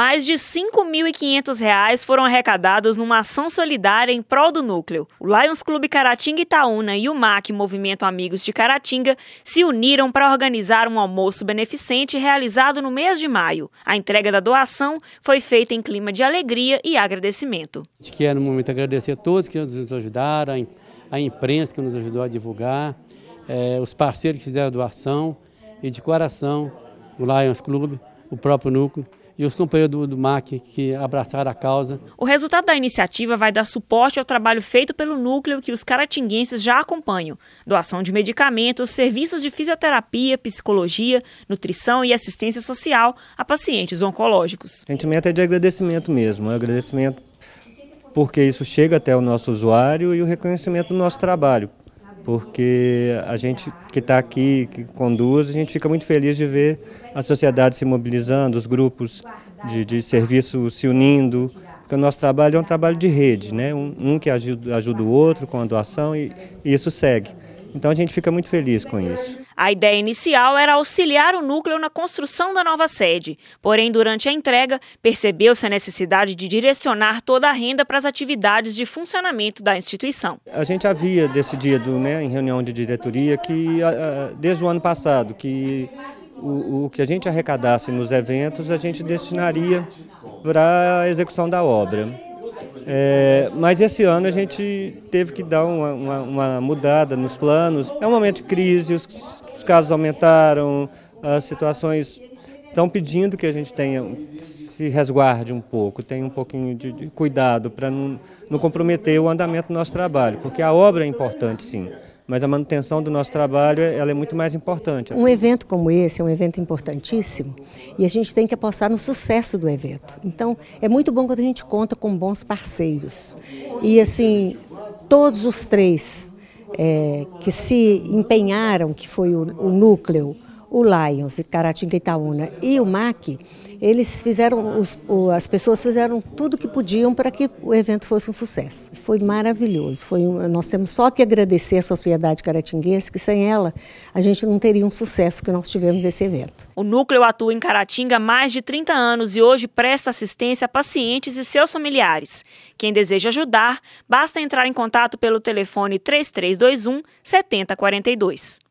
Mais de R$ 5.500 foram arrecadados numa ação solidária em prol do núcleo. O Lions Clube Caratinga Itaúna e o MAC Movimento Amigos de Caratinga se uniram para organizar um almoço beneficente realizado no mês de maio. A entrega da doação foi feita em clima de alegria e agradecimento. quer no momento agradecer a todos que nos ajudaram, a imprensa que nos ajudou a divulgar, eh, os parceiros que fizeram a doação e de coração o Lions Clube, o próprio núcleo e os companheiros do, do MAC que abraçaram a causa. O resultado da iniciativa vai dar suporte ao trabalho feito pelo núcleo que os caratinguenses já acompanham: doação de medicamentos, serviços de fisioterapia, psicologia, nutrição e assistência social a pacientes oncológicos. O sentimento é de agradecimento mesmo, é agradecimento porque isso chega até o nosso usuário e o reconhecimento do nosso trabalho porque a gente que está aqui, que conduz, a gente fica muito feliz de ver a sociedade se mobilizando, os grupos de, de serviço se unindo, porque o nosso trabalho é um trabalho de rede, né? um, um que ajuda, ajuda o outro com a doação e, e isso segue. Então a gente fica muito feliz com isso. A ideia inicial era auxiliar o núcleo na construção da nova sede. Porém, durante a entrega, percebeu-se a necessidade de direcionar toda a renda para as atividades de funcionamento da instituição. A gente havia decidido, né, em reunião de diretoria, que ah, ah, desde o ano passado, que o, o, que a gente arrecadasse nos eventos, a gente destinaria para a execução da obra. É, mas esse ano a gente teve que dar uma, uma, uma mudada nos planos. É um momento de crise, os, os casos aumentaram, as situações estão pedindo que a gente tenha se resguarde um pouco, tenha um pouquinho de, de cuidado para não, não comprometer o andamento do nosso trabalho, porque a obra é importante sim mas a manutenção do nosso trabalho ela é muito mais importante. Um evento como esse é um evento importantíssimo e a gente tem que apostar no sucesso do evento. Então, é muito bom quando a gente conta com bons parceiros. E assim, todos os três é, que se empenharam, que foi o, o núcleo, o Lions, Caratinga Itaúna e o MAC, eles fizeram, os, as pessoas fizeram tudo que podiam para que o evento fosse um sucesso. Foi maravilhoso. Foi um, nós temos só que agradecer à sociedade caratinguense, que sem ela a gente não teria um sucesso que nós tivemos nesse evento. O núcleo atua em Caratinga há mais de 30 anos e hoje presta assistência a pacientes e seus familiares. Quem deseja ajudar, basta entrar em contato pelo telefone 3321 7042.